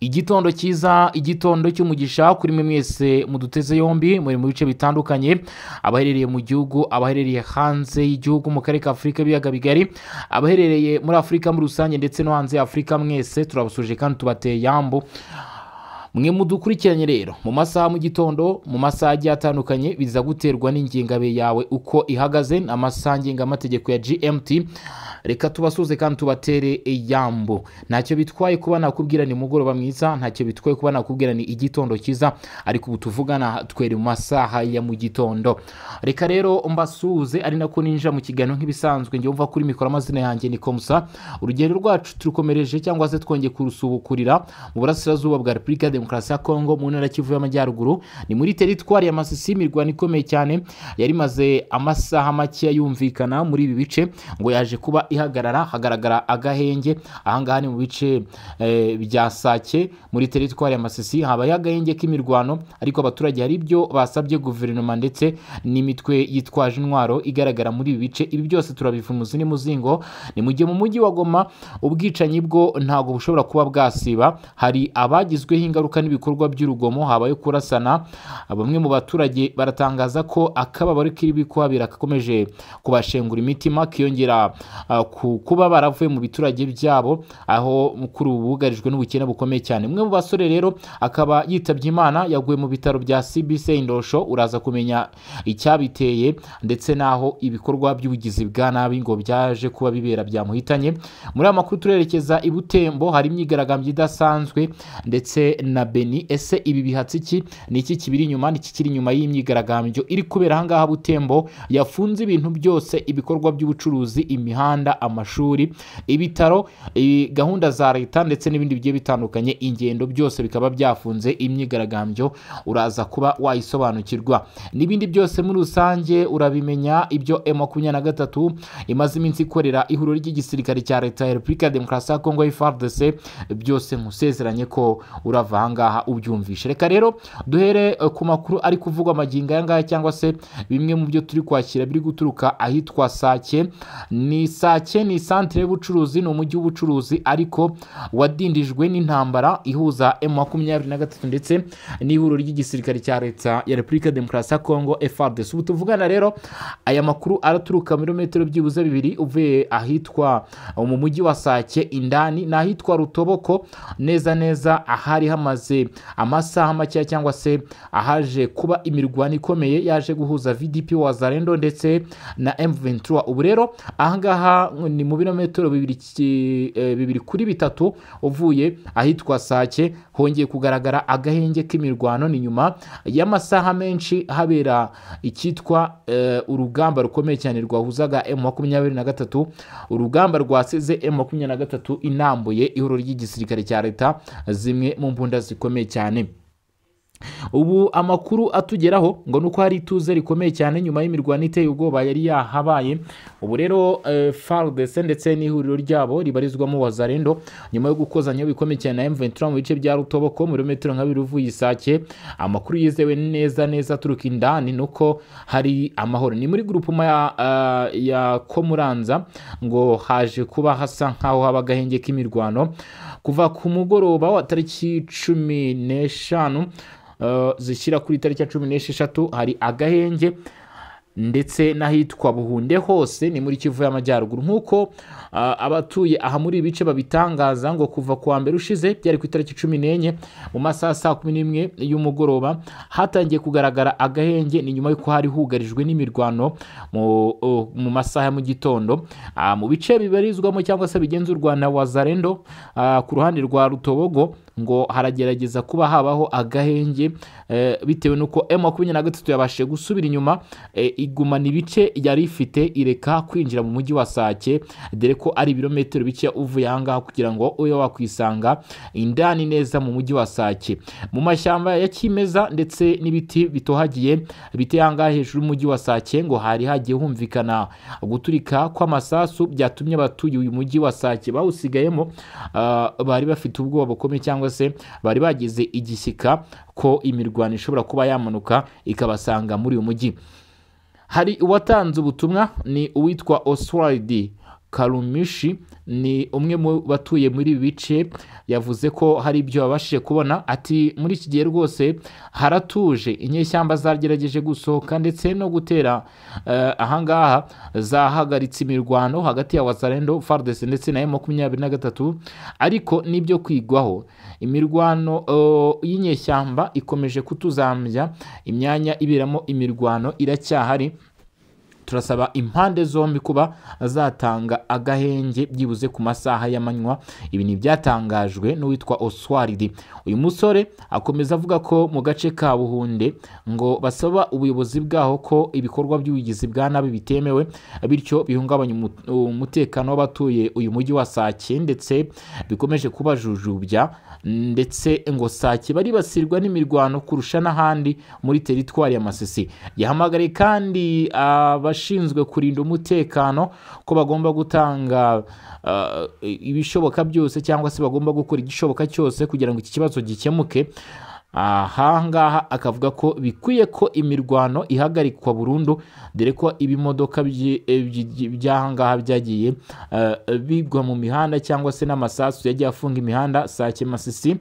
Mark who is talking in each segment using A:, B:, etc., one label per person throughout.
A: igitondo cyiza igitondo cy'umugisha kuri mwe mwese muduteze yombi muri mu bice bitandukanye abaherereye mu gihugu abaherereye hanze y'igihugu mu karere ka afurika biyaga bigari abaherereye muri afurika muri rusange ndetse no hanze ya afurika mwese turabasuje kandi tubateye yambu mwe mudukurikiranye rero mu masaha mu gitondo mu masaha agiye atandukanye biza guterwa n'ingengabe yawe uko ihagaze amasaha ngengamategeko ya gmt reka tubasuze kandi tubatere iyambo ntacyo bitwaye kuba nakubwira ni mugoroba mwiza ntacyo bitwaye kuba nakubwira ni igitondo cyiza ariko ubu tuvugana twere mu masaha ya mu gitondo reka rero mbasuze ari nako ninjira mu kiganiro nk'ibisanzwe njyumva kuri mikoro amazina yanjye ni komusa urugendo rwacu turukomereje cyangwa se twongeye kurusubukurira mu burasirazuba bwa repubulika Demokarasi ya Kongo mu ntara Kivu y'Amajyaruguru ni muri teritwari ya Masisi imirwano ikomeye cyane yari imaze amasaha make yumvikana muri ibi bice ngo yaje kuba ihagarara hagaragara agahenge ahangaha ni mu bice eh, bya Sake muri teritwari ya Masisi habaye agahenge k'imirwano ariko abaturage hari ibyo basabye guverinoma ndetse n'imitwe yitwaje intwaro igaragara muri ibi bice ibi byose turabiva umuzi n'umuzingo ni mu gihe mu mujyi wa Goma ubwicanyi bwo ntabwo bushobora kuba bwasiba hari abagizweho ingaruka ingaruka n'ibikorwa by'urugomo habaye kurasana bamwe mu baturage baratangaza ko akababaro kiri kuhabera gakomeje kubashengura imitima kiyongera ku kuba baravuye mu biturage byabo aho mukuru ubu bugarijwe n'ubukene bukomeye cyane umwe mu basore rero akaba yitabye imana yaguye mu bitaro bya cbc indosho uraza kumenya icyabiteye ndetse n'aho ibikorwa by'ubugizi bwa nabi ngo byaje kuba bibera byamuhitanye muri aya makuru turerekeza i butembo hari imyigaragambyo idasanzwe ndetse na na beni ese ibi bihatse iki ni iki kibiri inyuma ni iki kiri inyuma y'imyigaragambyo iri kubera ahangaha butembo yafunze ibintu byose ibikorwa by'ubucuruzi imihanda amashuri ibitaro gahunda za leta ndetse n'ibindi bigiye bitandukanye ingendo byose bikaba byafunze imyigaragambyo uraza kuba wayisobanukirwa n'ibindi byose muri rusange urabimenya ibyo e makumyabiri na gatatu imaze iminsi ikorera ihuriro ry'igisirikare cya leta ya repubulika demokarasi ya kongo ifardese byose musezeranye ko urava ngaha ubyumvishe reka rero duhere eh, ku makuru ari kuvugwa amagingo aya ngaya cyangwa se bimwe mu byo turi kwakira biri guturuka ahitwa sake ni sake ni santire y'ubucuruzi ni umujyi w'ubucuruzi ariko wadindijwe n'intambara ihuza emu makumyabiri na gatatu ndetse n'ihuriro ry'igisirikare cya leta ya repubulika demokarasi ya kongo efadesi ubu tuvugana rero aya makuru araturuka birometero byibuze bibiri uvuye ahitwa mu mujyi wa sake indani ni ahitwa rutoboko neza neza ahari hamaze maze amasaha makeya cyangwa se ahaje kuba imirwano ikomeye yaje guhuza vdp wa zarendo ndetse na m23 ubu rero ahangaha ni mu birometero eh, bibiri kuri bitatu uvuye ahitwa sake hongeye kugaragara agahenge k'imirwano ni nyuma y'amasaha menshi habera icyitwa eh, urugamba rukomeye cyane rwahuzaga m makumyabiri na gatatu urugamba rwasize m makumyabiri na gatatu inambuye ihuriro ry'igisirikare cya leta zimwe mu mbunda rwose cyane ubu amakuru atugeraho ngo ni uko hari ituze rikomeye cyane nyuma y'imirwano iteye ubwoba yari yahabaye ubu rero eh, farudese ndetse n'ihuriro ryabo ribarizwamo wazarendo nyuma yo gukozanya bikomeye cyane na emventura mu bice bya rutoboko mu birometero nka biruvu yisake amakuru yizewe neza neza aturuka indani ni uko hari amahoro ni muri gurupuma eh, ya komuranza ngo haje kuba hasa nk'aho haba agahenge k'imirwano kuva ku mugoroba wa tariki cumi n'eshanu eh, zishyira kuri tariki ya cumi n'esheshatu hari agahenge ndetse n'ahitwa buhunde hose ni muri kivu y'amajyaruguru nk'uko abatuye aha muri ibi bice babitangaza ngo kuva ku wa mbere ushize byari ku itariki cumi n'enye mu masaha saa kumi n'imwe y'umugoroba hatangiye kugaragara agahenge ni nyuma y'uko hari hugarijwe n'imirwano mu masaha ya mu gitondo mu bice bibarizwamo cyangwa se bigenzurwa na wazarendo ku ruhande rwa rutobogo ngo haragerageza kuba habaho agahenge eh, bitewe n'uko emu makumyabiri na gatatu yabashije gusubira inyuma eh, igumana ibice yari ifite ireka kwinjira mu mujyi wa sake dore ko ari ibirometero bike uvuye aha kugira ngo ube wakwisanga indani neza mu mujyi wa sake mu mashyamba ya kimeza ndetse n'ibiti bitohagiye biteye aha ngaha hejuru y'umujyi wa sake ngo hari hagiye humvikana guturika kw'amasasu byatumye abatuye uyu mujyi wa sake bawusigayemo ah, bari bafite ubwoba bukomeye cyangwa cyangwa se bari bagize igishyika ko imirwano ishobora kuba yamanuka ikabasanga muri uyu mujyi hari uwatanze ubutumwa ni uwitwa oswald karumishi ni umwe mu batuye muri ibi bice yavuze ko hari ibyo babashije kubona ati muri iki gihe rwose haratuje inyeshyamba zagerageje gusohoka ndetse no gutera eh, ahangaha zahagaritse imirwano hagati ya wazarendo fardesi ndetse na makumyabiri na gatatu ariko n'ibyo kwigwaho imirwano y'inyeshyamba ikomeje kutuzambya imyanya ibiramo imirwano iracyahari turasaba impande zombi kuba zatanga agahenge byibuze ku masaha y'amanywa ibi ni ibyatangajwe n'uwitwa oswaridi uyu musore akomeza avuga ko mu gace ka buhunde ngo basaba ubuyobozi bwaho ko ibikorwa by'ubugizi bwa nabi bitemewe bityo bihungabanya umutekano w'abatuye uyu mujyi wa sake ndetse bikomeje kubajujubya ndetse ngo sake basirwa n'imirwano kurusha n'ahandi muri teritwari ya masisi yahamagariye kandi abashinzwe abashinzwe kurinda umutekano ko bagomba gutanga eh, ibishoboka byose cyangwa se bagomba gukora igishoboka cyose kugira ngo iki kibazo gikemuke aha ngaha akavuga ko bikwiye ko imirwano ihagarikwa burundu dore ko ibimodoka by'aha eh, ngaha byagiye eh, bigwa mu mihanda cyangwa se n'amasasu yagiye afunga imihanda saa masisi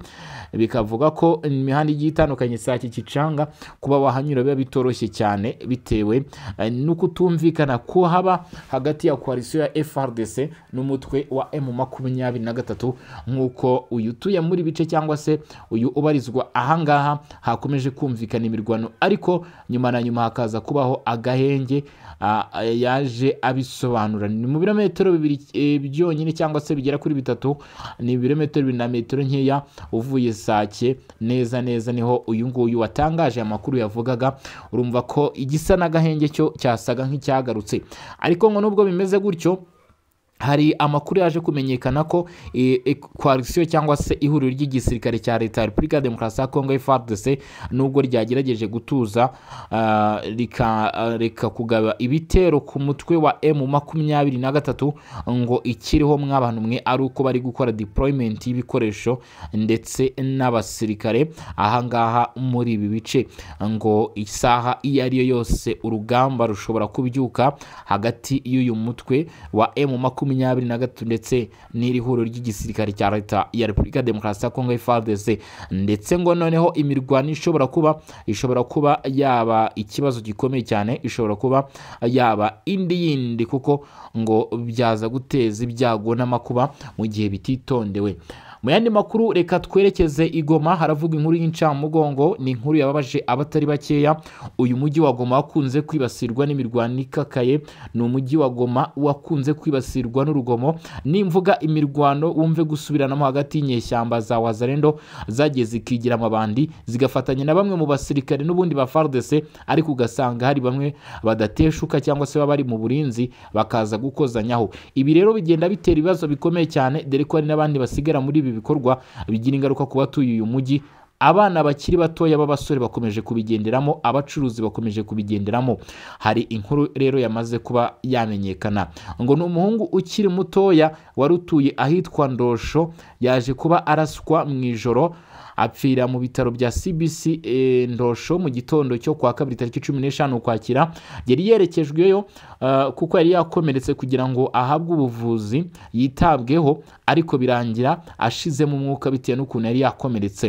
A: bikavuga ko imihanda igiye itandukanye saa iki gicanga kuba wahanyura biba bitoroshye cyane bitewe eh, no kutumvikana ko haba hagati ya koalisiyo ya FRDC n'umutwe wa M makumyabiri na gatatu nk'uko uyu utuye muri bice cyangwa se uyu ubarizwa ahangaha hakomeje kumvikana imirwano ariko nyuma na nyuma hakaza kubaho agahenge ah, eh, yaje abisobanura ni mu birometero bibiri eh, byonyine cyangwa se bigera kuri bitatu ni ibirometero bibiri na metero nkeya uvuye sake neza neza niho uyu nguyu watangaje amakuru yavugaga urumva ko igisa n'agahenge cyo cyasaga nk'icyagarutse ariko ngo nubwo bimeze gutyo hari amakuru yaje kumenyekana ko koalisiyo cyangwa se ihuriro ry'igisirikare cya leta ya repubulika ya demokarasi ya kongo efadese nubwo ryagerageje gutuza reka kugaba ibitero ku mutwe wa emu makumyabiri na gatatu ngo ikiriho mw'abantu umwe ari uko bari gukora diporoyimenti y'ibikoresho ndetse n'abasirikare ahangaha muri ibi bice ngo isaha iyo yo yose urugamba rushobora kubyuka hagati y'uyu mutwe wa emu makumyabiri makumyabiri na gatatu ndetse n'iri huriro ry'igisirikare cya leta ya repubulika demokarasi ya kongo ifadese ndetse ngo noneho imirwano ishobora kuba ishobora kuba yaba ikibazo gikomeye cyane ishobora kuba yaba indi yindi kuko ngo byaza guteza ibyago n'amakuba mu gihe bititondewe mu yandi makuru reka twerekeze igoma haravuga inkuru y'incamugongo ni inkuru yababaje abatari bakeya uyu mujyi wa goma wakunze kwibasirwa n'imirwano ikakaye ni umujyi wa goma wakunze kwibasirwa n'urugomo nimvuga imirwano wumve gusubiranamo hagati y'inyeshyamba za wazarendo zagiye zikigira amabandi zigafatanya na bamwe mu basirikare n'ubundi ba fardese ariko ugasanga hari bamwe badateshuka cyangwa se baba bari mu burinzi bakaza gukozanyaho ibi rero bigenda bitera ibibazo bikomeye cyane dore ko hari n'abandi basigara muri ibi ibi bikorwa bigira ingaruka ku batuye uyu mujyi abana bakiri batoya b'abasore bakomeje kubigenderamo abacuruzi bakomeje kubigenderamo hari inkuru rero yamaze kuba yamenyekana ngo ni umuhungu ukiri mutoya wari utuye ahitwa ndosho yaje kuba araswa mu ijoro apfira mu bitaro bya cbc e, ndosho mu gitondo cyo kwa kabiri tariki cumi n'eshanu ukwakira yari yerekejweyo e, kuko yari yakomeretse kugira ngo ahabwe ubuvuzi yitabweho ariko birangira ashizemo umwuka bitewe n'ukuntu yari yakomeretse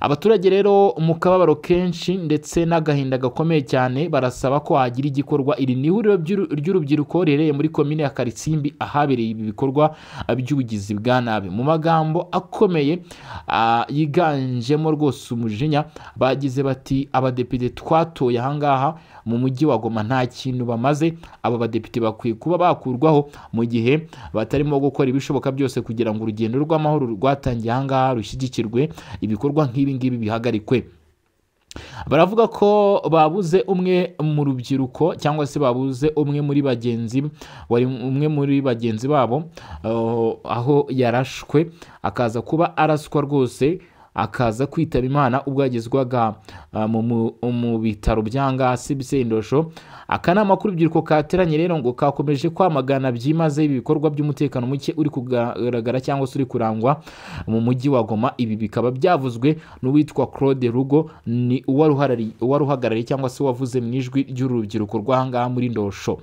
A: abaturage rero mu kababaro kenshi ndetse n'agahinda gakomeye cyane barasaba ko hagira igikorwa iri ni ihuriro ry'urubyiruko riherereye muri komini ya karitsimbi ahabereye ibi bikorwa by'ubugizi bwa nabi mu magambo akomeye yiganjemo rwose umujinya bagize bati abadepite twatoye ahangaha mu mujyi wa goma nta kintu bamaze aba badepite bakwiye kuba bakurwaho mu gihe batarimo gukora ibishoboka byose kugira ngo urugendo rw'amahoro rwatangiye ahangaha rushyigikirwe ibikorwa nk'ibi ngibi bihagarikwe baravuga ko babuze umwe mu rubyiruko cyangwa se babuze umwe muri bagenzi wari umwe muri bagenzi babo eh, aho yarashwe akaza kuba araswa rwose akaza kwitaba imana ubwo yagezwaga ah, mu bitaro bya ngasi by'indosho akanama k'urubyiruko kateranye rero ngo kakomeje kwamagana byimazeyo ibikorwa by'umutekano muke uri kugaragara cyangwa se uri kurangwa mu mujyi wa goma ibi bikaba byavuzwe n'uwitwa claude rugo ni uwari uhagarariye cyangwa se wavuze mu ijwi ry'urubyiruko rw'ahangaha muri ndosho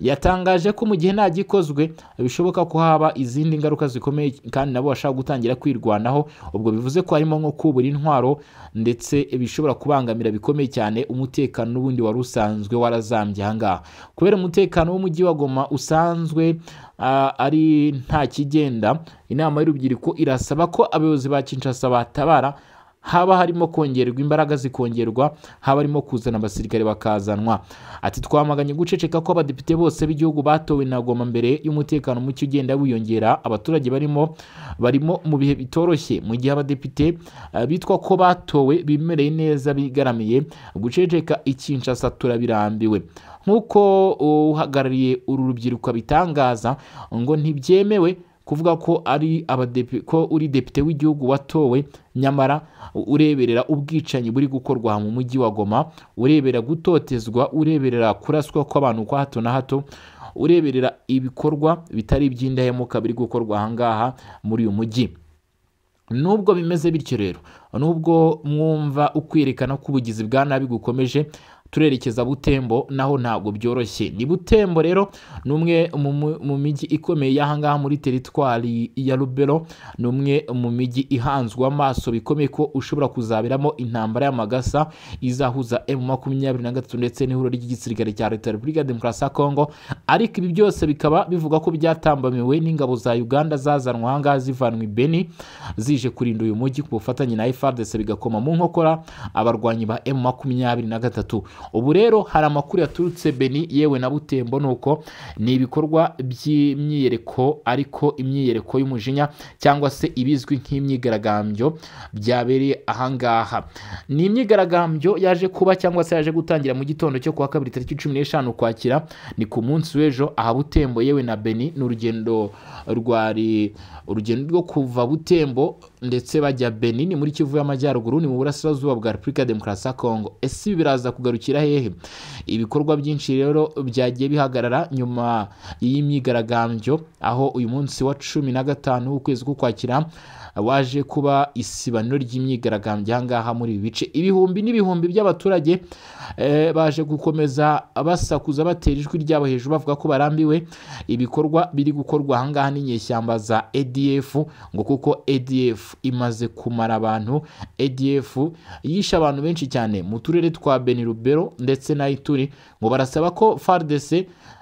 A: yatangaje ko mu gihe nta gikozwe bishoboka ko haba izindi ngaruka zikomeye kandi nabo bashaka gutangira kwirwanaho ubwo bivuze ko harimo nko kubura intwaro ndetse bishobora kubangamira bikomeye cyane umutekano n'ubundi wari usanzwe warazambye ahangaha kubera umutekano w'umujyi wa goma usanzwe ari nta kigenda inama y'urubyiruko irasaba ko abayobozi ba kinshasa batabara haba harimo kongerwa imbaraga zikongerwa haba harimo kuzana abasirikare bakazanwa ati twamaganye guceceka ko abadepite bose b'igihugu batowe na goma mbere y'umutekano muke ugenda wiyongera abaturage barimo barimo mu bihe bitoroshye mu gihe abadepite eh, bitwa ko batowe bimereye neza bigaramiye guceceka ikinshasa turabirambiwe nk'uko uhagarariye uru rubyiruko abitangaza ngo ntibyemewe kuvuga ko ari ko uri depite w'igihugu watowe nyamara ureberera ubwicanyi buri gukorwa mu mujyi wa goma urebera gutotezwa ureberera kuraswa kw'abantu kwa hato na hato ureberera ibikorwa bitari iby'indahemuka biri gukorwa ahangaha muri uyu mujyi nubwo bimeze bityo rero nubwo mwumva ukwerekana ko ubugizi bwa nabi gukomeje turerekeza butembo naho ntabwo byoroshye ni butembo rero ni umwe mu mijyi ikomeye y'ahangaha muri teritwari ya rubero ni umwe mu mijyi ihanzwe amaso bikomeye ko ushobora kuzaberamo intambara y'amagasa izahuza emu makumyabiri na gatatu ndetse n'ihuriro ry'igisirikare cya leta repubulika demokarasi ya kongo ariko ibi byose bikaba bivuga ko byatambamiwe n'ingabo za uganda zazanwa ahangaha zivanwa i beni zije kurinda uyu mujyi ku bufatanye na efadese bigakoma mu nkokora abarwanyi ba emu makumyabiri na gatatu ubu rero hari amakuru yaturutse beni yewe na butembo ni uko ni ibikorwa by'imyiyereko ariko imyiyereko y'umujinya cyangwa se ibizwi nk'imyigaragambyo byabereye ahangaha ni imyigaragambyo yaje kuba cyangwa se yaje gutangira mu gitondo cyo kuwa kabiri tariki cumi n'eshanu kwakira ni ku munsi w'ejo aha butembo yewe na beni ni urugendo rwari urugendo rwo kuva butembo ndetse bajya Benin muri kivu y'amajyaruguru ni mu burasirazuba bwa repubulika ya demokarasi ya kongo ese biraza kugarukira hehe ibikorwa byinshi rero byagiye bihagarara nyuma y'imyigaragambyo aho uyu munsi wa cumi na gatanu w'ukwezi k'ukwakira waje kuba isibaniro ry'imyigaragambyo aha muri ibi bice ibihumbi n'ibihumbi by'abaturage eh, baje gukomeza basakuza batera ijwi ryabo hejuru bavuga ko barambiwe ibikorwa biri gukorwa aha n'inyeshyamba za edf ngo kuko edf imaze kumara abantu ADF yishe abantu benshi cyane mu turere twa Benirubero ndetse na Ituri ngo barasaba ko FARDC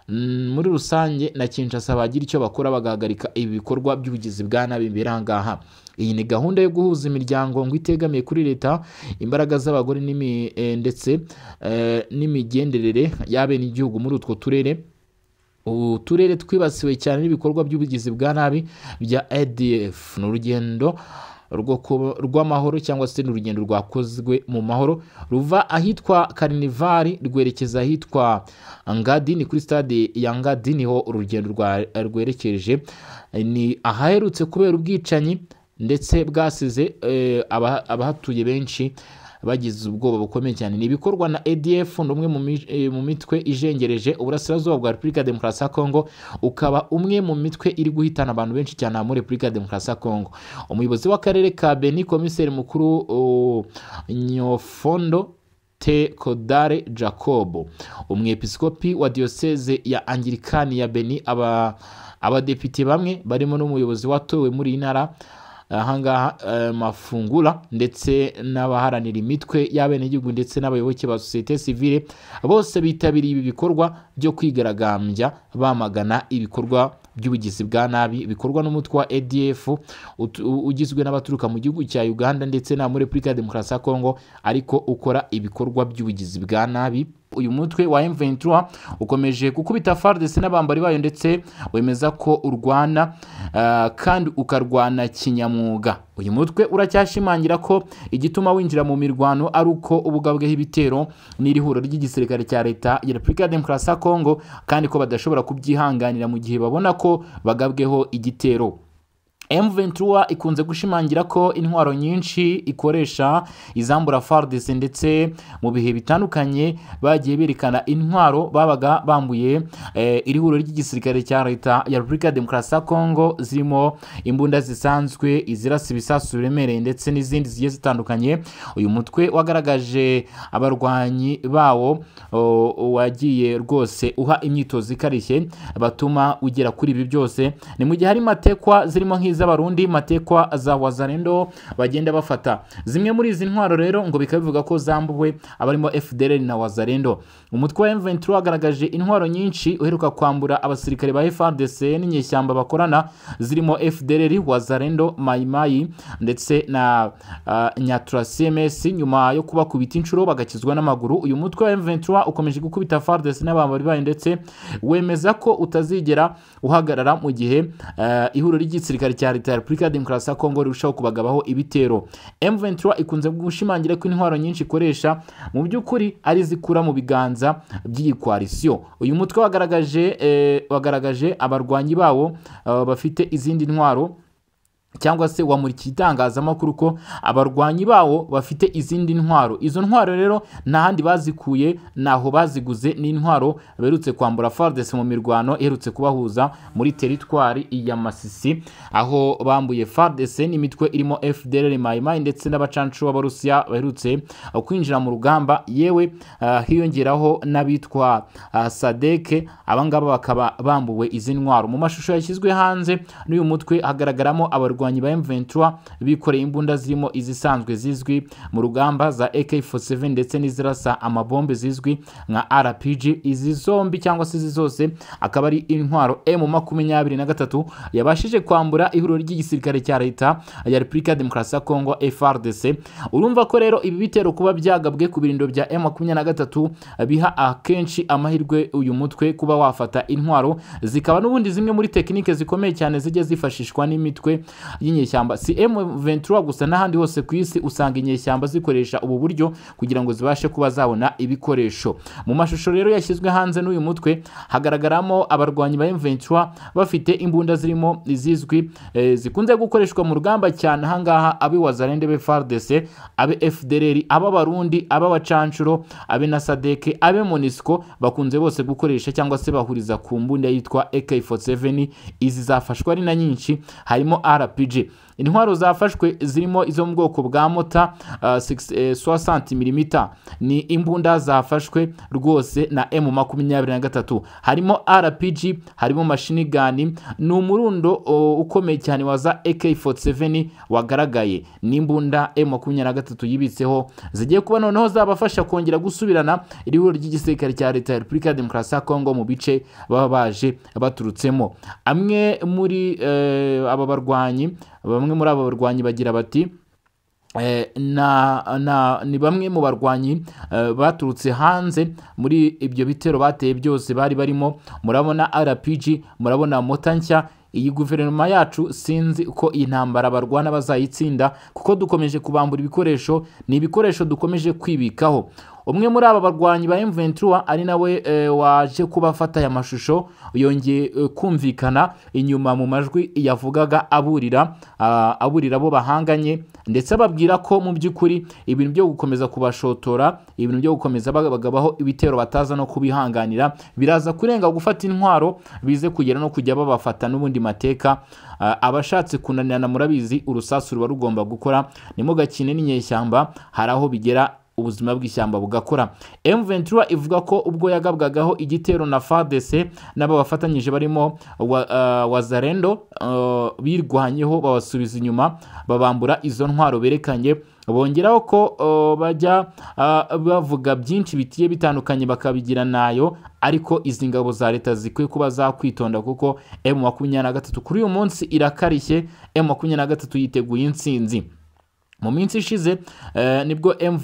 A: mm, muri rusange na Kinshasa bagira icyo bakora bagahagarika ibi bikorwa by'ubugizi bwa nabi birangaha iyi ni gahunda yo guhuza imiryango ngo itegamiye kuri leta imbaraga z'abagore eh, ndetse eh, n'imigenderere y'abenegihugu muri utwo turere uturere twibasiwe cyane n'ibikorwa by'ubugizi bwa nabi bya adf ni urugendo rw'amahoro cyangwa se ni urugendo rwakozwe mu mahoro ruva ahitwa karinivari rwerekeza ahitwa ngadini kuri stade ya ngadini ho urugendo rwerekeje ni ahaherutse kubera ubwicanyi ndetse bwasize eh, abahatuye benshi bagize ubwoba bukomeye cyane ni ibikorwa na edf ni umwe eh, mu mitwe ijengereje uburasirazuba bwa repubulika ya demokarasi ya kongo ukaba umwe mu mitwe iri guhitana abantu benshi cyane muri repubulika demokarasi ya kongo umuyobozi w'akarere ka beni komiseri mukuru nyofondo te kodare jacob umwepiskopi wa diyoseze ya angirikani ya beni abadepite bamwe barimo n'umuyobozi watowe muri iyi ntara ahangaha eh, mafungura ndetse n'abaharanira imitwe y'abenegihugu ndetse n'abayoboke ba sosiyete sivile bose bitabiriye ibi bikorwa byo kwigaragambya bamagana ibikorwa by'ubugizi bwa nabi bikorwa n'umutwe wa edf ugizwe n'abaturuka mu gihugu cya uganda ndetse na muri repubulika ya demokarasi ya kongo ariko ukora ibikorwa by'ubugizi bwa nabi uyu mutwe wa M23 ukomeje gukubita FARDC n'abambari bayo ndetse wemeza ko urwana uh, kandi ukarwana kinyamwuga uyu mutwe uracyashimangira ko igituma winjira mu mirwano ari uko ubugabweho ibitero n'irihuriro ry'igisirikare cya leta ya repubulika ya demokarasi ya kongo kandi ko badashobora kubyihanganira mu gihe babona ko bagabweho igitero M Ventura ikunze gushimangira ko intwaro nyinshi ikoresha izambura FARDC ndetse mu bihe bitandukanye bagiye berekana intwaro babaga bambuye eh, iri ry'igisirikare cya leta ya repubulika ya demokarasi ya kongo zirimo imbunda zisanzwe izirasa ibisasu biremereye ndetse n'izindi zigiye zitandukanye uyu mutwe wagaragaje abarwanyi bawo wagiye rwose uha imyitozo ikarishye batuma ugera kuri ibi byose ni mu gihe harimo atekwa zirimo nk'izi z'abarundi matekwa za wazarendo bagenda bafata zimwe muri izi ntwaro rero ngo bikaba bivuga ko zambuwe abarimo fdr na wazarendo umutwe wa m wagaragaje intwaro nyinshi uheruka kwambura abasirikare ba frdc n'inyeshyamba bakorana zirimo fdr wazarendo mayimayi ndetse na uh, nyatura cms nyuma yo kubakubita inshuro bagakizwa n'amaguru uyu mutwe wa m23 ukomeje gukubita frdc n'abambari bayo ndetse wemeza ko utazigera uhagarara mu gihe uh, ihuriro ry'igisirikare cya cya leta ya repubulika ya demokarasi ya kongo rirushaho kubagabaho ibitero M23 ikunze gushimangira ko intwaro nyinshi ikoresha mu by'ukuri ari zikura mu biganza by'iyi koalisiyo uyu mutwe wagaragaje eh, wagaragaje abarwanyi bawo eh, bafite izindi ntwaro cyangwa se wamurikiye itangazamakuru ko abarwanyi bawo bafite izindi ntwaro izo ntwaro rero n'ahandi bazikuye naho baziguze n'intwaro baherutse kwambura fardesi mu mirwano iherutse kubahuza muri teritwari ya masisi aho bambuye fardesi n'imitwe irimo fdr mayimayi ndetse n'abacancu b'abarusiya baherutse kwinjira mu rugamba yewe ah, hiyongeraho n'abitwa ah, sadeke abangaba bakaba bambuwe izi ntwaro mu mashusho yashyizwe hanze n'uyu mutwe hagaragaramo abarwanyi abarwanyi ba M23 bikoreye imbunda zirimo izisanzwe zizwi mu rugamba za AK47 ndetse n'izirasa amabombe zizwi nka RPG izi zombi cyangwa se izi zose akaba ari intwaro M23 yabashije kwambura ihuriro ry'igisirikare cya leta ya Republika Demokarasi ya Kongo FRDC urumva ko rero ibi bitero kuba byagabwe ku birindo bya M23 biha akenshi amahirwe uyu mutwe kuba wafata intwaro zikaba n'ubundi zimwe muri tekinike zikomeye cyane zijya zifashishwa n'imitwe y'inyeshyamba si M23 gusa n'ahandi hose ku isi usanga inyeshyamba zikoresha ubu buryo kugira ngo zibashe kuba zabona ibikoresho mu mashusho rero yashyizwe hanze n'uyu mutwe hagaragaramo abarwanyi ba M23 bafite imbunda zirimo izizwi eh, zikunze gukoreshwa mu rugamba cyane ahangaha abe wazarende be FARDC abe FDLR aba barundi abe na Sadeke abe Monisco bakunze bose gukoresha cyangwa se bahuriza ku mbunda yitwa AK47 izi zafashwe ari na nyinshi harimo RP pedir. intwaro zafashwe zirimo izo mu bwoko bwa mota ah, eh, soixante milimita ni imbunda zafashwe rwose na emu makumyabiri na gatatu harimo rpg harimo mashinigani ni umurundo oh, ukomeye cyane wa za ak47 wagaragaye n'imbunda emu makumyabiri na gatatu yibitseho zigiye kuba noneho zabafasha kongera gusubirana iri ry'igisirikare cya leta ya repubulika ya demokarasi ya kongo mu bice baba baje baturutsemo amwe muri eh, aba barwanyi bamwe muri aba barwanyi bagira bati eh, ni bamwe mu barwanyi eh, baturutse hanze muri ibyo bitero bateye byose bari barimo murabona rpg murabona mota nshya iyi guverinoma yacu sinzi ko iyi ntambara barwana bazayitsinda kuko dukomeje kubambura ibikoresho ni ibikoresho dukomeje kwibikaho umwe muri aba barwanyi ba M23 ari nawe e, eh, waje kubafata aya mashusho yongeye eh, kumvikana inyuma mu majwi yavugaga aburira ah, aburira abo bahanganye ndetse ababwira ko mu by'ukuri ibintu byo gukomeza kubashotora ibintu byo gukomeza bagabaho ibitero bataza no kubihanganira biraza kurenga gufata intwaro bize kugera no kujya babafata n'ubundi mateka ah, abashatse kunanirana murabizi urusasu ruba rugomba gukora gakine n'inyeshyamba hari aho bigera ubuzima bw'ishyamba bugakora ventura ivuga ko ubwo yagabwagaho igitero na fadese n'aba bafatanyije barimo uh, wazarendo uh, birwanyeho babasubiza inyuma babambura izo ntwaro berekanye bongeraho ko uh, bajya bavuga byinshi bigiye bitandukanye bakabigira nayo ariko izi ngabo za leta zikwiye kuba zakwitonda kuko emu makumyabiri na gatatu kuri uyu munsi irakarishye emu makumyabiri na gatatu yiteguye insinzi mu minsi ishize eh, nibwo m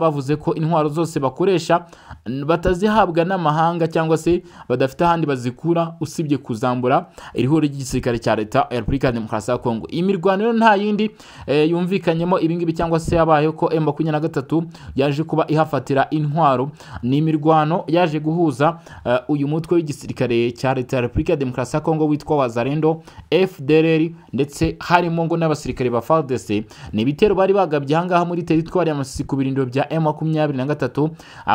A: bavuze ko intwaro zose bakoresha batazihabwa n'amahanga cyangwa se badafite ahandi bazikura usibye kuzambura irihuri ry'igisirikare cya leta ya repubulika ya demokarasi ya kongo iyi mirwano nta yindi eh, yumvikanyemo ibingibi cyangwa se yabayeho ko na gatatu yaje kuba ihafatira intwaro ni imirwano yaje guhuza eh, uyu mutwe w'igisirikare cya leta ya repubulika ya demokarasi ya kongo witwa wazarendo FDLR ndetse harimo ngo n'abasirikare ba FARDC ni ibitero bari bagabye ahangaha muri teritwari y'amasisi ku birindiro bya emu makumyabiri na gatatu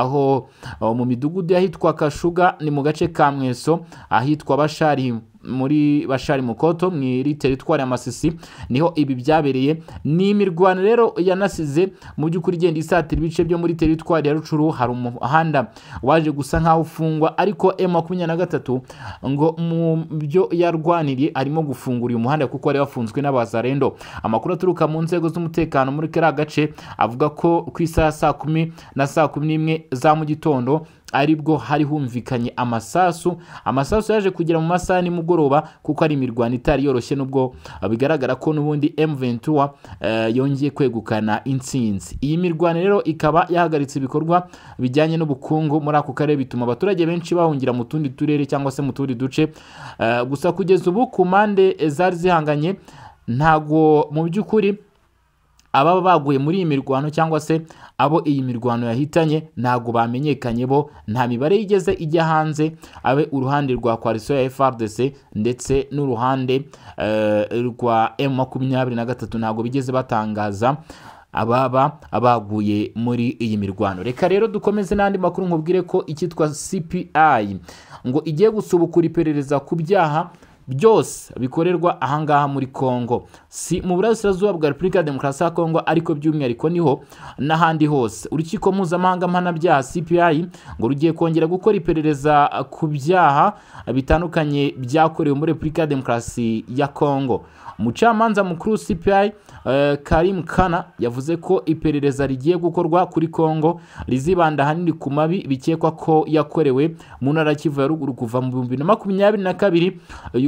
A: aho uh, mu midugudu y'ahitwa kashuga ni mu gace ka mweso ahitwa bashari muri bashari mukoto mu iri teritwari ya masisi niho ibi byabereye ni imirwano rero yanasize mu by'ukuri igenda isatira ibice byo muri teritwari ya rucuru hari umuhanda waje gusa nkaho ufungwa ariko e makumyabiri na gatatu ngo mu byo yarwaniriye arimo gufungura uyu muhanda kuko wari wafunzwe n'abazarendo amakuru aturuka mu nzego z'umutekano muri kariya gace avuga ko ku isaha saa kumi na saa kumi n'imwe za mu gitondo aribwo hari humvikanye amasasu amasasu yaje kugera mu masaha nimugoroba kuko ari imirwano itari yoroshye nubwo uh, bigaragara ko n'ubundi emuventura uh, yongeye kwegukana intsinzi iyi mirwano rero ikaba yahagaritse ibikorwa bijyanye n'ubukungu muri ako karere bituma abaturage benshi bahungira mu tundi turere cyangwa se mu tundi duce uh, gusa kugeza ubu ku mpande eh, zari zihanganye ntabwo mu by'ukuri ababa baguye muri iyi mirwano cyangwa se abo iyi mirwano yahitanye ntabwo bamenyekanye bo nta mibare igeze ijya hanze abe uruhande rwa koalisiyo ya FRDC ndetse n'uruhande eh, rwa M makumyabiri na gatatu ntabwo bigeze batangaza ababa baguye muri iyi mirwano reka rero dukomeze n'andi makuru nkubwire ko icyitwa CPI ngo igiye gusubukura iperereza ku byaha byose bikorerwa ahangaha muri congo si mu burasirazuba bwa repubulika ya demokarasi ya congo ariko by'umwihariko niho n'ahandi hose urukiko mpuzamahanga mpanabyaha cpi ngo rugiye kongera gukora iperereza ku byaha bitandukanye byakorewe muri repubulika ya demokarasi ya congo umucamanza mukuru cpi Eh, karim kana yavuze ko iperereza rigiye gukorwa kuri congo rizibanda ahanini ku mabi bikekwa ko yakorewe mu ntara kivu ya ruguru kuva mu bihumbi na makumyabiri na kabiri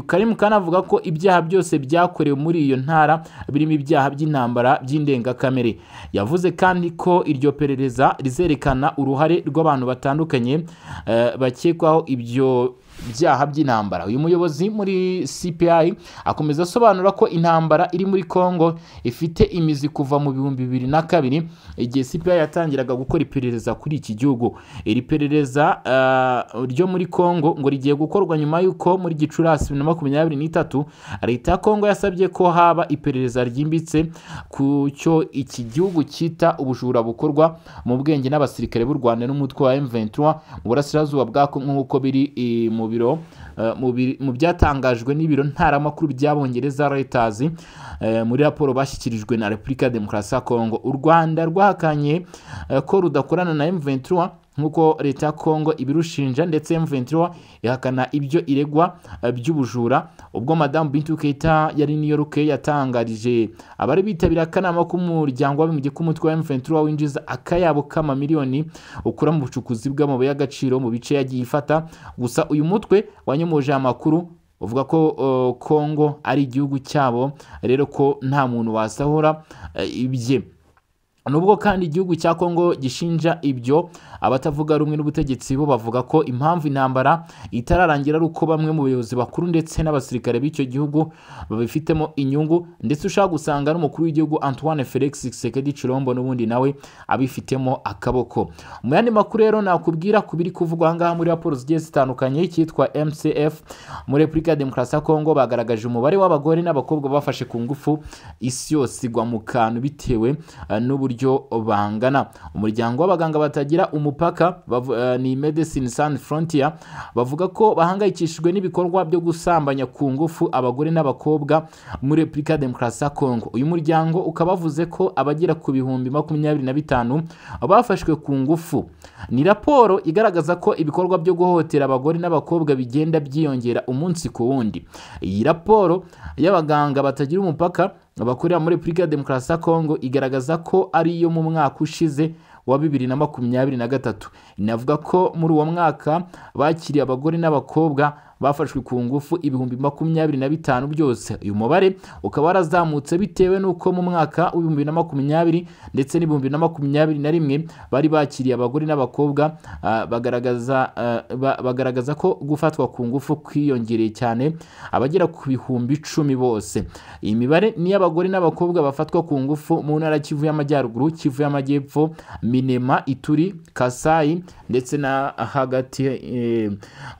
A: karim kana avuga ko ibyaha byose byakorewe muri iyo ntara birimo ibyaha by'intambara by'indengakamere yavuze kandi ko iryo perereza rizerekana uruhare rw'abantu batandukanye eh, bakekwaho ibyo byaha by'intambara uyu muyobozi muri cpi akomeza asobanura ko intambara iri muri congo ifite imizi kuva mu bihumbi bibiri na kabiri igihe cpi yatangiraga gukora iperereza kuri iki gihugu iri perereza eh, ryo muri congo ngo rigiye gukorwa nyuma y'uko muri gicurasi bibiri na makumyabiri n'itatu leta ya congo yasabye ko haba iperereza ryimbitse ku cyo iki gihugu cyita ubujura bukorwa mu bwenge n'abasirikare b'u rwanda n'umutwe wa m mu burasirazuba bwa kongo nk'uko biri eh, mu biro eh, mu byatangajwe n'ibiro ntaramakuru by'abongereza Reuters eh, muri raporo bashyikirijwe na repubulika demokarasi ya kongo u rwanda rwahakanye eh, ko rudakorana na m nk'uko leta ya kongo ibirushinja ndetse M23 ihakana ibyo iregwa eh, by'ubujura ubwo madamu Bintou Keita yari New York yatangarije abari bitabira akanama k'umuryango w'abimugiye k'umutwe wa M23 winjiza akayabo k'amamiliyoni ukura mu bucukuzi bw'amabuye y'agaciro mu bice yagiye ifata gusa uyu mutwe wanyomoje amakuru uvuga ko uh, eh, Kongo ari igihugu cyabo rero ko nta muntu wasahura eh, ibye uh, nubwo kandi igihugu cya kongo gishinja ibyo abatavuga rumwe n'ubutegetsi bo bavuga ko impamvu intambara itararangira ari uko bamwe mu bayobozi bakuru ndetse n'abasirikare b'icyo gihugu babifitemo inyungu ndetse ushaka gusanga n'umukuru w'igihugu antoine felix sekedi cirombo n'ubundi nawe abifitemo akaboko mu yandi makuru rero nakubwira ku biri kuvugwa ahangaha muri raporo zigiye zitandukanye cyitwa mcf muri repubulika ya demokarasi ya kongo bagaragaje umubare w'abagore n'abakobwa bafashe ku ngufu isi yose igwa mu kantu bitewe n'uburyo buryo bangana umuryango w'abaganga batagira umupaka eh, ni medecine san frontier bavuga ko bahangayikishijwe n'ibikorwa byo gusambanya ku ngufu abagore n'abakobwa muri repubulika demokarasi kongo uyu muryango ukaba wavuze ko abagera ku bihumbi makumyabiri na bitanu bafashwe ku ngufu ni raporo igaragaza ko ibikorwa byo guhohotera abagore n'abakobwa bigenda byiyongera umunsi ku wundi iyi raporo y'abaganga batagira umupaka bakorera muri repubulika ya demokarasi ya kongo igaragaza ko ari iyo mu mwaka ushize wa bibiri na makumyabiri na gatatu inavuga ko muri uwo mwaka bakiriye abagore n'abakobwa bafashwe ku ngufu ibihumbi makumyabiri na bitanu byose uyu mubare ukaba warazamutse bitewe n'uko mu mwaka w'ibihumbi na makumyabiri ndetse n'ibihumbi na makumyabiri na rimwe bari bakiriye abagore n'abakobwa ah, bagaragaza ah, bagaragaza ko gufatwa ku ngufu kwiyongereye cyane abagera ku bihumbi icumi bose iyi mibare ni iy'abagore n'abakobwa bafatwa ku ngufu mu ntara kivu y'amajyaruguru kivu y'amajyepfo minema ituri kasayi ndetse na hagati eh,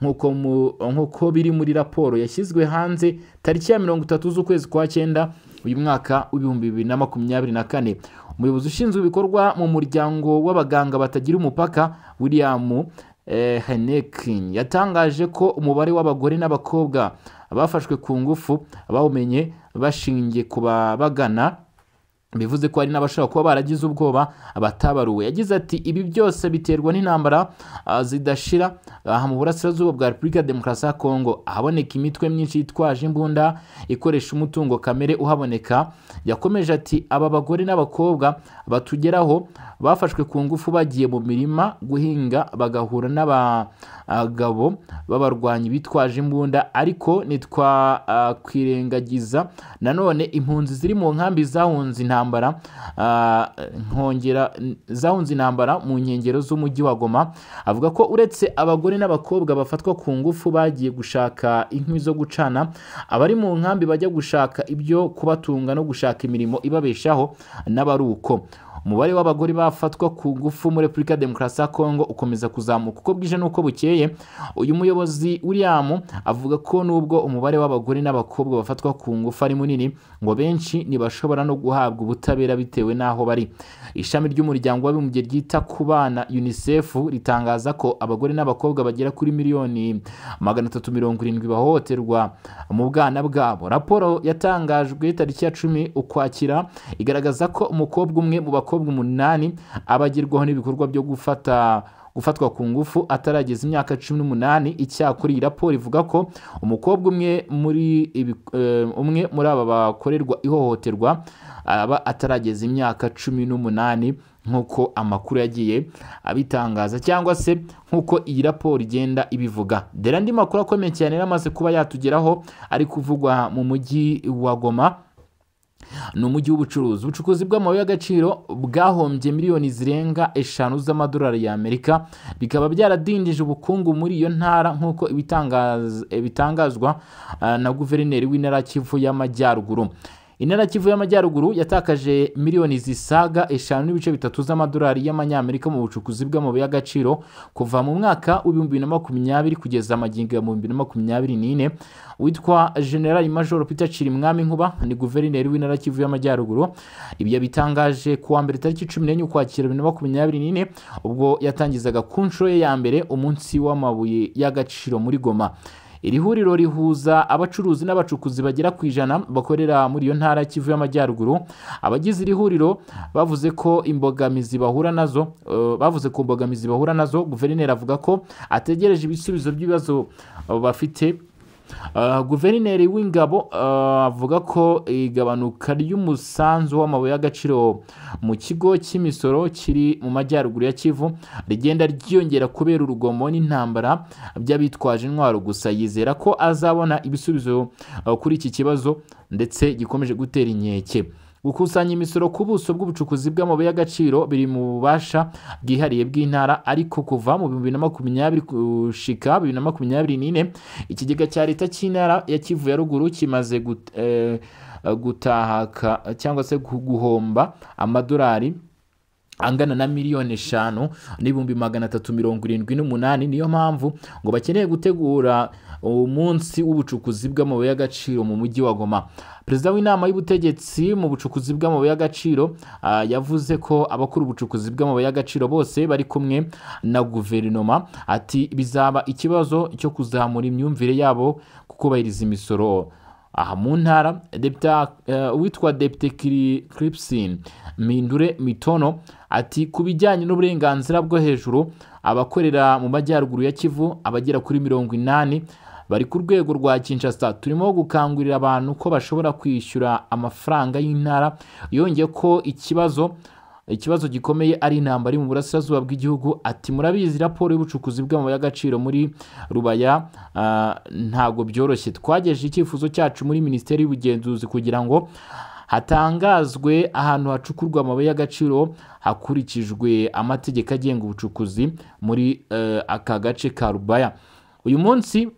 A: nkuko mu nk'uko nk'uko biri muri raporo yashyizwe hanze tariki ya mirongo itatu z'ukwezi kwa cyenda uyu mwaka w'ibihumbi bibiri na makumyabiri na kane umuyobozi ushinzwe ibikorwa mu muryango w'abaganga batagira umupaka william eh, henekin yatangaje ko umubare w'abagore n'abakobwa bafashwe ku ngufu bawumenye bashingiye ku babagana bivuze ko hari n'abashobora kuba baragize ubwoba batabaruwe yagize ati ibi byose biterwa n'intambara ah, zidashira aha mu burasirazuba bwa repubulika demokarasi ya kongo ahaboneka imitwe myinshi yitwaje imbunda ikoresha umutungo kamere uhaboneka yakomeje ati aba bagore n'abakobwa batugeraho bafashwe ku ngufu bagiye mu mirima guhinga bagahura n'abagabo b'abarwanyi bitwaje imbunda ariko ntitwakwirengagiza nanone impunzi ziri mu nkambi zahunze intambara ah, nkongera zahunze intambara mu nkengero z'umujyi wa goma avuga ko uretse abagore n'abakobwa bafatwa ku ngufu bagiye gushaka inkwi zo gucana abari mu nkambi bajya gushaka ibyo kubatunga no gushaka imirimo ibabeshaho n'abaruko umubare w'abagore bafatwa ku ngufu muri repubulika ya demokarasi ya kongo ukomeza kuzamuka uko bwije n'uko bukeye uyu muyobozi william avuga ko nubwo umubare w'abagore n'abakobwa bafatwa ku ngufu ari munini ngo benshi ntibashobora no guhabwa ubutabera bitewe n'aho bari ishami ry'umuryango w'abibumbye ryita ku bana unicef ritangaza ko abagore n'abakobwa bagera kuri miliyoni magana atatu mirongo irindwi bahohoterwa mu bwana bwabo raporo yatangajwe tariki ya cumi ukwakira igaragaza ko umukobwa umwe mu bakobwa abakobwa umunani abagerwaho n'ibikorwa byo gufata gufatwa ku ngufu atarageza imyaka cumi n'umunani icyakora iyi raporo ivuga ko umukobwa umwe muri eh, umwe muri aba bakorerwa ihohoterwa aba atarageza imyaka cumi n'umunani nk'uko amakuru yagiye abitangaza cyangwa se nk'uko iyi raporo igenda ibivuga dore andi makuru akomeye cyane yari amaze kuba yatugeraho ari kuvugwa mu mujyi wa goma ni umujyi w'ubucuruzi ubucukuzi bw'amabuye y'agaciro bwahombye miliyoni zirenga eshanu z'amadolari y'amerika bikaba byaradindije ubukungu muri iyo ntara nk'uko ibitangazwa eh, na guverineri w'intara kivu y'amajyaruguru intara kivu y'amajyaruguru yatakaje miliyoni zisaga eshanu n'ibice bitatu z'amadolari y'amanyamerika mu bucukuzi bw'amabuye y'agaciro kuva mu mwaka w'ibihumbi bibiri na makumyabiri kugeza magingo ya bibiri na makumyabiri n'ine witwa general major peter cirimwami nkuba ni guverineri w'intara kivu y'amajyaruguru ibyo yabitangaje kuwa mbere tariki cumi n'enye ukwakira bibiri na makumyabiri n'ine ubwo yatangizaga ku nshuro ye ya mbere umunsi w'amabuye y'agaciro muri goma iri huriro rihuza abacuruzi n'abacukuzi bagera ku ijana bakorera muri iyo ntara kivu y'amajyaruguru abagize iri huriro bavuze ko imbogamizi bahura nazo eh, bavuze ku mbogamizi bahura nazo guverineri avuga ko ategereje ibisubizo by'ibibazo bafite Uh, guverineri w'ingabo uh, avuga ko igabanuka ry'umusanzu w'amabuye y'agaciro mu kigo cy'imisoro kiri mu majyaruguru ya kivu rigenda ryiyongera kubera urugomo n'intambara by'abitwaje intwaro gusa yizera ko azabona ibisubizo uh, kuri iki kibazo ndetse gikomeje gutera inkeke gukusanya imisoro ku buso bw'ubucukuzi bw'amabuye y'agaciro biri mu bubasha bwihariye bw'intara ariko kuva mu bihumbi na makumyabiri gushika bibiri na makumyabiri n'ine ikigega cya leta cy'intara ya kivu ya ruguru kimaze eh, gutahaka cyangwa se guhomba amadolari angana na miliyoni eshanu n'ibihumbi magana atatu mirongo irindwi n'umunani niyo mpamvu ngo bakeneye gutegura uh, umunsi w'ubucukuzi bw'amabuye y'agaciro mu mujyi wa goma perezida w'inama y'ubutegetsi mu bucukuzi bw'amabuye y'agaciro uh, yavuze ko abakora ubucukuzi bw'amabuye y'agaciro bose bari kumwe na guverinoma ati bizaba ikibazo cyo kuzamura imyumvire yabo kukubahiriza imisoro aha mu ntara eh, uwitwa depite kiripusine mindure mitono ati ku bijyanye n'uburenganzira bwo hejuru abakorera mu majyaruguru ya kivu abagera kuri mirongo inani bari ku rwego rwa kinshasa turimo gukangurira abantu ko bashobora kwishyura amafaranga y'intara yongeye ko ikibazo ikibazo gikomeye ari intambara iri mu burasirazuba bw'igihugu ati murabizi raporo y'ubucukuzi bw'amabuye y'agaciro muri rubaya ah, ntabwo byoroshye twageje icyifuzo cyacu muri minisiteri y'ubugenzuzi kugira ngo hatangazwe ahantu hacukurwa amabuye y'agaciro hakurikijwe amategeko agenga ubucukuzi muri eh, aka gace ka rubaya uyu munsi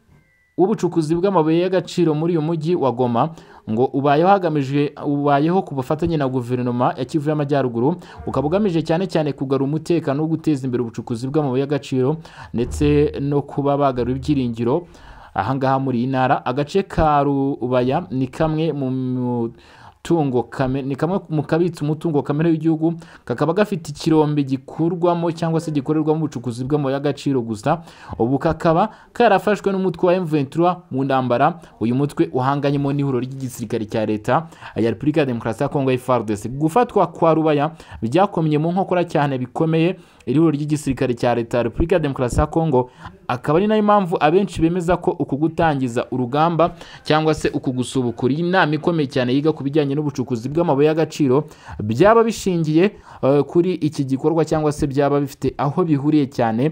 A: w'ubucukuzi bw'amabuye y'agaciro muri uyu mujyi wa goma ngo ubayeho hagamijwe ubayeho ku bufatanye na guverinoma ya kivu y'amajyaruguru ukaba ugamije cyane cyane kugarura umutekano wo guteza imbere ubucukuzi bw'amabuye y'agaciro ndetse no kuba bagarura ibyiringiro ahangaha muri iyi ntara agace ka rubaya ni kamwe mu ni kamwe mu kabitse umutungo kamere w'igihugu kakaba gafite ikirombe gikurwamo cyangwa se gikorerwamo ubucukuzi bw'amabuye y'agaciro gusa ubu kakaba karafashwe n'umutwe wa emuventura mu ntambara uyu mutwe uhanganye mu n'ihuriro ry'igisirikare cya leta ya repubulika ya demokarasi ya kongo fardesi gufatwa kwa rubaya byakomye mu nkokora cyane bikomeye ihuriro ry'igisirikare cya leta ya repubulika ya demokarasi ya kongo akaba ari nayo mpamvu abenshi bemeza ko uku gutangiza urugamba cyangwa se uku gusubukura iyi nama ikomeye cyane yiga ku bijyanye n'ubucukuzi bw'amabuye y'agaciro byaba bishingiye eh, kuri iki gikorwa cyangwa se byaba bifite aho bihuriye cyane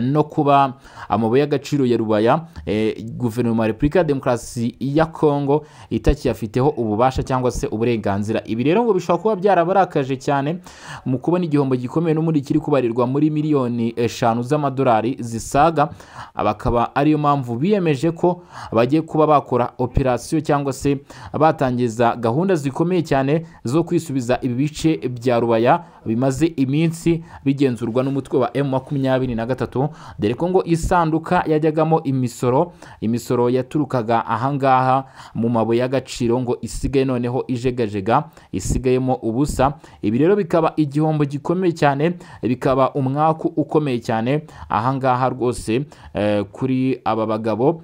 A: no kuba amabuye y'agaciro ya rubaya eh, guverinoma ya repubulika ya demokarasi ya kongo itakiyafiteho ububasha cyangwa se uburenganzira ibi rero ngo bishobora kuba byarabarakaje cyane mu kubona igihombo gikomeye n'ubundi kiri kubarirwa muri miliyoni eshanu z'amadolari zisaga bakaba ariyo mpamvu biyemeje ko bagiye kuba bakora operasiyo cyangwa se batangiza gahunda zikomeye cyane zo kwisubiza ibi bice bya rubaya bimaze iminsi bigenzurwa n'umutwe wa emu makumyabiri na gatatu dore ko ngo isanduka yajyagamo imisoro imisoro yaturukaga ahangaha mu mabuye y'agaciro ngo isigaye noneho ijegajega isigayemo ubusa ibi rero bikaba igihombo gikomeye cyane bikaba umwaku ukomeye cyane ahangaha rwose eh, kuri aba bagabo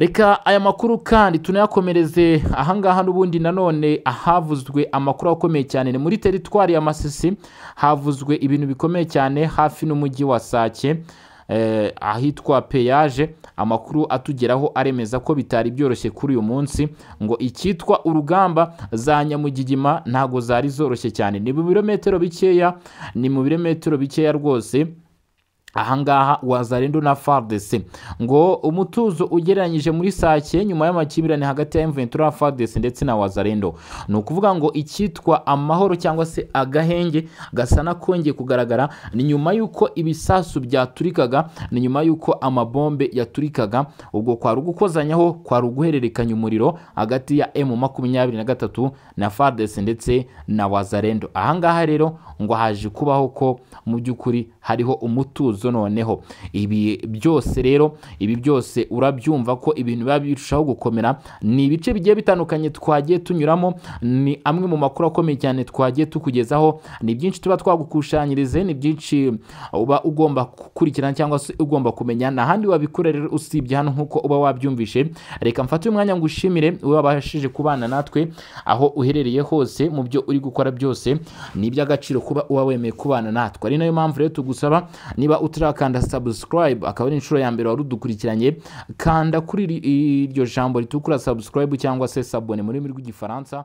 A: reka aya makuru kandi tunayakomereze ahangaha n'ubundi nanone ahavuzwe amakuru akomeye cyane ni muri teritwari ya masisi havuzwe ibintu bikomeye cyane hafi n'umujyi wa sake eh, ahitwa peyaje amakuru atugeraho aremeza ko bitari byoroshye kuri uyu munsi ngo icyitwa urugamba za nyamugigima ntago zari zoroshye cyane ni mu birometero bikeya ni mu birometero bikeya rwose ahangaha wazarendo na fardc ngo umutuzo ugereranyije muri sake nyuma y'amakimbirane hagati ya mventura fardc ndetse na wazarendo ni ukuvuga ngo icyitwa amahoro cyangwa se agahenge gasa nakongeye kugaragara ni nyuma y'uko ibisasu byaturikaga ni nyuma y'uko amabombe yaturikaga ubwo kwari ugukozanyaho kwari uguhererekanya umuriro hagati ya emu makumyabiri na gatatu na fardc ndetse na wazarendo ahangaha rero ngo haje kubaho ko mu by'ukuri hariho umutuzo noneho ibi byose rero ibi byose urabyumva ko ibintu biba birushaho gukomera ni ibice bigiye bitandukanye twagiye tunyuramo ni amwe mu makuru akomeye cyane twagiye tukugezaho ni byinshi tuba twagukusanyirize ni byinshi uba ugomba gukurikirana cyangwa se ugomba kumenya n'ahandi wabikora rero usibye hano nk'uko uba wabyumvishe reka mfate umwanya ngo ushimire uba wabashije kubana natwe aho uherereye hose mu byo uri gukora byose ni iby'agaciro kuba uba wemeye kubana natwe ari nayo mpamvu rero tugusaba niba utirakanda subscribe akaba ari inshuro ya mbere wari udukurikiranye kanda kuri iryo jambo ritukura subscribe cyangwa se sabone mu rurimi rw'igifaransa